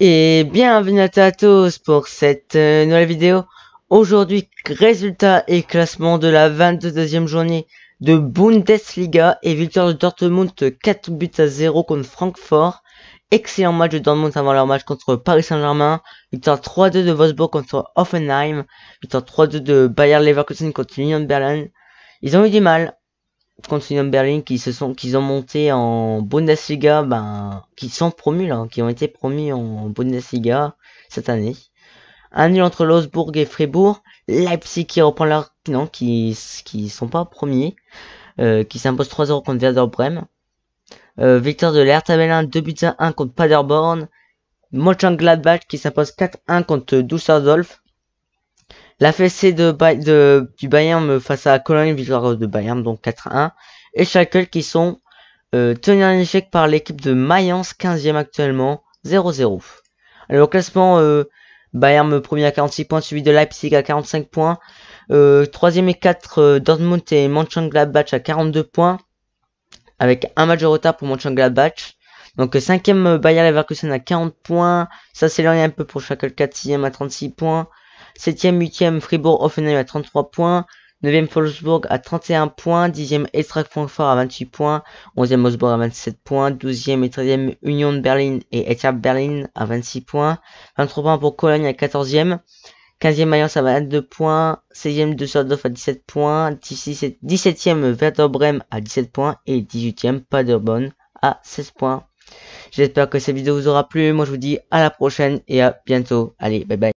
Et bienvenue à tous pour cette euh, nouvelle vidéo. Aujourd'hui, résultat et classement de la 22e journée de Bundesliga et victoire de Dortmund 4 buts à 0 contre Francfort. Excellent match de Dortmund avant leur match contre Paris Saint-Germain. Victoire 3-2 de Wolfsburg contre Hoffenheim. Victoire 3-2 de Bayer Leverkusen contre Union Berlin. Ils ont eu du mal Continuum Berlin qui se sont qui ont monté en Bundesliga, ben qui sont promus là, hein, qui ont été promus en Bundesliga cette année. Un nul entre Lossbourg et Fribourg, Leipzig qui reprend leur non qui qui sont pas premiers, euh, qui s'impose 3-0 contre Werder Bremen. Euh, victoire de l'Hertha Berlin 2 buts à 1 contre Paderborn. Mönchengladbach qui s'impose 4-1 contre Düsseldorf fessée de, de, du Bayern face à Cologne, victoire de Bayern, donc 4-1. Et Schalke qui sont euh, tenus en échec par l'équipe de Mayence, 15e actuellement, 0-0. Alors classement, euh, Bayern euh, premier à 46 points, suivi de Leipzig à 45 points. Euh, 3 et 4, euh, Dortmund et Mönchengladbach à 42 points. Avec un match de retard pour Mönchengladbach. Donc 5ème euh, Bayern Leverkusen à 40 points. Ça s'éloigne un peu pour Schalke, 4 e à 36 points. 7e, 8 huitième, Fribourg-Offenheim à 33 points. 9e Wolfsburg à 31 points, 10e Eintracht Francfort à 28 points, 11e Osborne à 27 points, 12e et 13e Union de Berlin et Etihad Berlin à 26 points, 23 points pour Cologne à 14e, 15e Mayence à 22 points, 16e Düsseldorf à 17 points, 17e Werder à 17 points et 18e Paderborn à 16 points. J'espère que cette vidéo vous aura plu, moi je vous dis à la prochaine et à bientôt. Allez, bye bye.